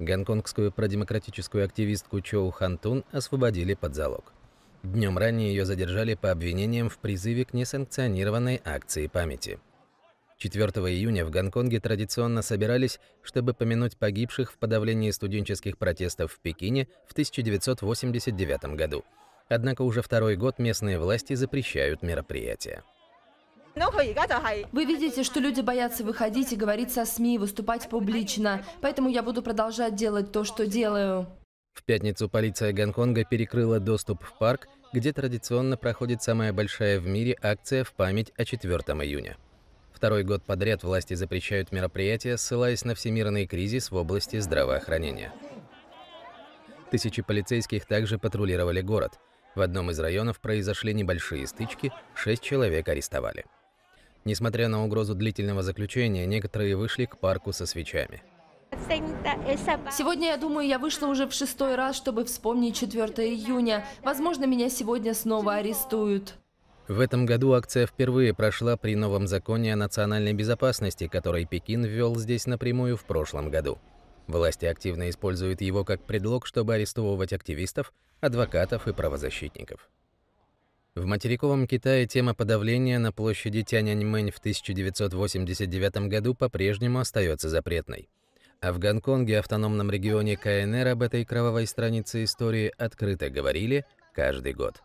Гонконгскую продемократическую активистку Чоу Хантун освободили под залог. Днем ранее ее задержали по обвинениям в призыве к несанкционированной акции памяти. 4 июня в Гонконге традиционно собирались, чтобы помянуть погибших в подавлении студенческих протестов в Пекине в 1989 году. Однако уже второй год местные власти запрещают мероприятия. Ну, Вы видите, что люди боятся выходить и говорить со СМИ, выступать публично. Поэтому я буду продолжать делать то, что делаю. В пятницу полиция Гонконга перекрыла доступ в парк, где традиционно проходит самая большая в мире акция в память о 4 июня. Второй год подряд власти запрещают мероприятия, ссылаясь на всемирный кризис в области здравоохранения. Тысячи полицейских также патрулировали город. В одном из районов произошли небольшие стычки, шесть человек арестовали. Несмотря на угрозу длительного заключения, некоторые вышли к парку со свечами. Сегодня, я думаю, я вышла уже в шестой раз, чтобы вспомнить 4 июня. Возможно, меня сегодня снова арестуют. В этом году акция впервые прошла при новом законе о национальной безопасности, который Пекин ввел здесь напрямую в прошлом году. Власти активно используют его как предлог, чтобы арестовывать активистов, адвокатов и правозащитников. В материковом Китае тема подавления на площади Тяньаньмэнь в 1989 году по-прежнему остается запретной. А в Гонконге, автономном регионе КНР, об этой кровавой странице истории открыто говорили каждый год.